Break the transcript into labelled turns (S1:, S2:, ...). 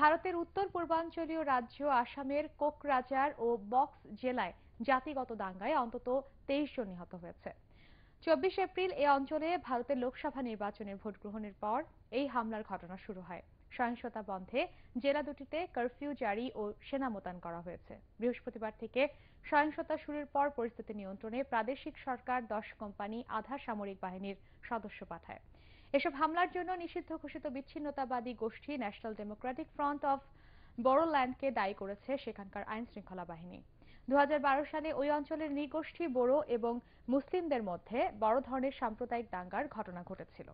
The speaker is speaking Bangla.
S1: ভারতের উত্তর পূর্বাঞ্চলীয় রাজ্য আসামের কোকরাজার ও বক্স জেলায় জাতিগত দাঙ্গায় অন্তত তেইশ জন নিহত হয়েছে চব্বিশ এপ্রিল এ অঞ্চলে ভারতের লোকসভা নির্বাচনের ভোট গ্রহণের পর এই হামলার ঘটনা শুরু হয় সহিংসতা বন্ধে জেলা দুটিতে কারফিউ জারি ও সেনা মোতায়েন করা হয়েছে বৃহস্পতিবার থেকে সহিংসতা শুরুর পর পরিস্থিতি নিয়ন্ত্রণে প্রাদেশিক সরকার দশ কোম্পানি আধা সামরিক বাহিনীর সদস্য পাঠায় এসব হামলার জন্য নিষিদ্ধ ঘোষিত বিচ্ছিন্নতাবাদী গোষ্ঠী ন্যাশনাল ডেমোক্রেটিক ফ্রন্ট অফ বড়োল্যান্ডকে দায়ী করেছে সেখানকার আইন শৃঙ্খলা বাহিনী দু সালে ওই অঞ্চলের নৃগোষ্ঠী বড়ো এবং মুসলিমদের মধ্যে বড় ধরনের সাম্প্রদায়িক দাঙ্গার ঘটনা ঘটেছিল